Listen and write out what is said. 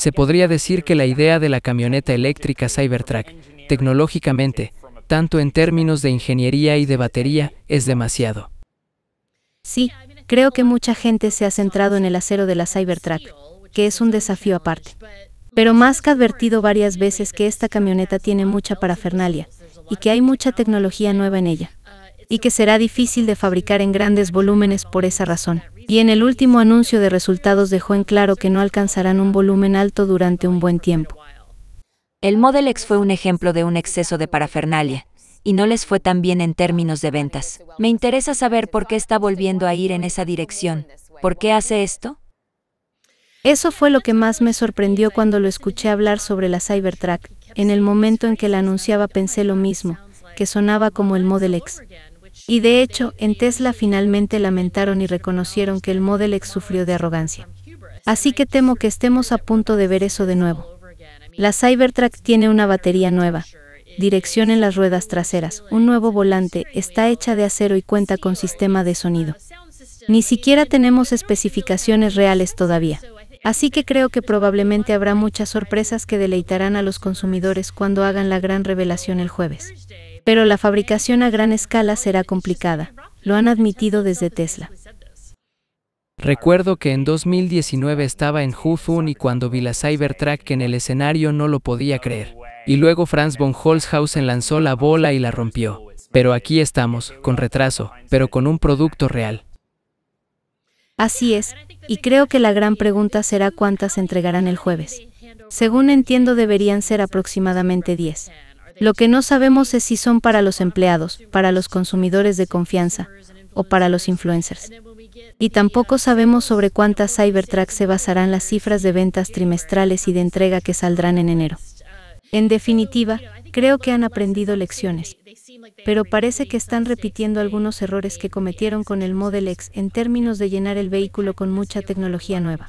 Se podría decir que la idea de la camioneta eléctrica Cybertruck, tecnológicamente, tanto en términos de ingeniería y de batería, es demasiado. Sí, creo que mucha gente se ha centrado en el acero de la Cybertruck, que es un desafío aparte. Pero más ha advertido varias veces que esta camioneta tiene mucha parafernalia, y que hay mucha tecnología nueva en ella, y que será difícil de fabricar en grandes volúmenes por esa razón y en el último anuncio de resultados dejó en claro que no alcanzarán un volumen alto durante un buen tiempo. El Model X fue un ejemplo de un exceso de parafernalia, y no les fue tan bien en términos de ventas. Me interesa saber por qué está volviendo a ir en esa dirección. ¿Por qué hace esto? Eso fue lo que más me sorprendió cuando lo escuché hablar sobre la Cybertruck. En el momento en que la anunciaba pensé lo mismo, que sonaba como el Model X, y de hecho, en Tesla finalmente lamentaron y reconocieron que el Model X sufrió de arrogancia. Así que temo que estemos a punto de ver eso de nuevo. La Cybertruck tiene una batería nueva, dirección en las ruedas traseras, un nuevo volante, está hecha de acero y cuenta con sistema de sonido. Ni siquiera tenemos especificaciones reales todavía. Así que creo que probablemente habrá muchas sorpresas que deleitarán a los consumidores cuando hagan la gran revelación el jueves. Pero la fabricación a gran escala será complicada, lo han admitido desde Tesla. Recuerdo que en 2019 estaba en Hufun y cuando vi la Cybertruck en el escenario no lo podía creer. Y luego Franz von Holzhausen lanzó la bola y la rompió. Pero aquí estamos, con retraso, pero con un producto real. Así es, y creo que la gran pregunta será cuántas entregarán el jueves. Según entiendo deberían ser aproximadamente 10. Lo que no sabemos es si son para los empleados, para los consumidores de confianza, o para los influencers. Y tampoco sabemos sobre cuántas Cybertruck se basarán las cifras de ventas trimestrales y de entrega que saldrán en enero. En definitiva, creo que han aprendido lecciones, pero parece que están repitiendo algunos errores que cometieron con el Model X en términos de llenar el vehículo con mucha tecnología nueva.